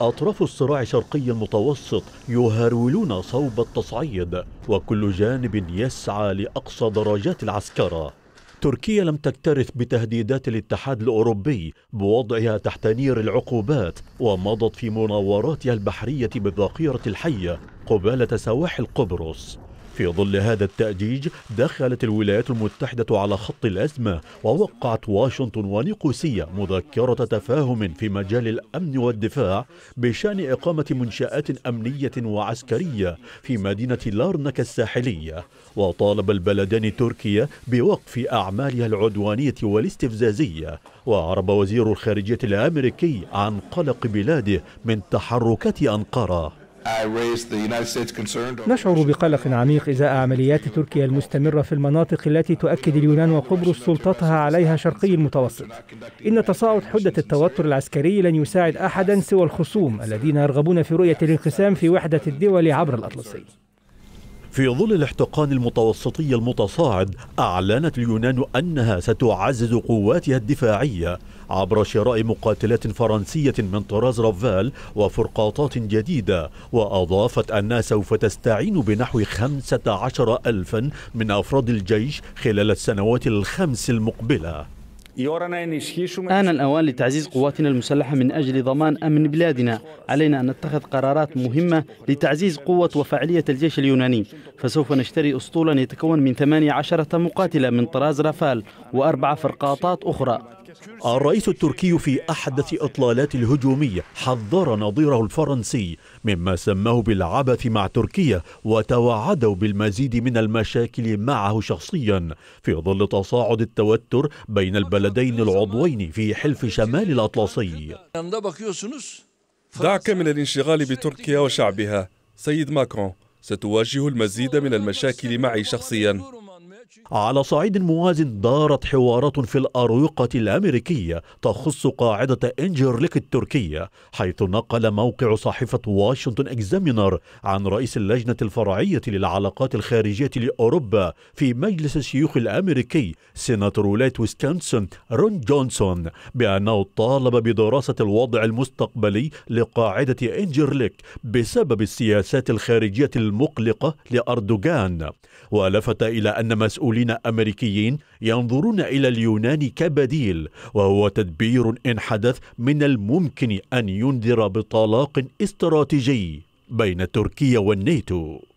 أطراف الصراع شرقي المتوسط يهرولون صوب التصعيد وكل جانب يسعى لأقصى درجات العسكرة تركيا لم تكترث بتهديدات الاتحاد الأوروبي بوضعها تحت نير العقوبات ومضت في مناوراتها البحرية بالذخيرة الحية قبالة سواحل قبرص في ظل هذا التأجيج دخلت الولايات المتحدة على خط الأزمة ووقعت واشنطن ونيقوسية مذكرة تفاهم في مجال الأمن والدفاع بشأن إقامة منشآت أمنية وعسكرية في مدينة لارنك الساحلية وطالب البلدان تركيا بوقف أعمالها العدوانية والاستفزازية وأعرب وزير الخارجية الأمريكي عن قلق بلاده من تحركات أنقرة نشعر بقلق عميق إزاء عمليات تركيا المستمرة في المناطق التي تؤكد اليونان وقبرص سلطتها عليها شرقي المتوسط إن تصاعد حدة التوتر العسكري لن يساعد أحدا سوى الخصوم الذين يرغبون في رؤية الانقسام في وحدة الدول عبر الأطلسي في ظل الاحتقان المتوسطي المتصاعد أعلنت اليونان أنها ستعزز قواتها الدفاعية عبر شراء مقاتلات فرنسية من طراز رافال وفرقاطات جديدة وأضافت أنها سوف تستعين بنحو 15 ألفا من أفراد الجيش خلال السنوات الخمس المقبلة آن الأوان لتعزيز قواتنا المسلحة من أجل ضمان أمن بلادنا علينا أن نتخذ قرارات مهمة لتعزيز قوة وفعالية الجيش اليوناني فسوف نشتري أسطولا يتكون من 18 مقاتلة من طراز رافال وأربع فرقاطات أخرى الرئيس التركي في أحدث إطلالات الهجومية حذر نظيره الفرنسي مما سماه بالعبث مع تركيا وتوعده بالمزيد من المشاكل معه شخصيا في ظل تصاعد التوتر بين البلدين العضوين في حلف شمال الأطلسي دعك من الانشغال بتركيا وشعبها سيد ماكرون ستواجه المزيد من المشاكل معي شخصيا على صعيد مواز دارت حوارات في الأروقة الأمريكية تخص قاعدة إنجرليك التركية حيث نقل موقع صحيفة واشنطن إكزامينر عن رئيس اللجنة الفرعية للعلاقات الخارجية لأوروبا في مجلس الشيوخ الأمريكي سيناتور ولاية ويسكونسن رون جونسون بأنه طالب بدراسة الوضع المستقبلي لقاعدة إنجرليك بسبب السياسات الخارجية المقلقة لأردوغان ولفت إلى أن مسؤولية مسؤولين أمريكيين ينظرون إلى اليونان كبديل وهو تدبير إن حدث من الممكن أن ينذر بطلاق استراتيجي بين تركيا والناتو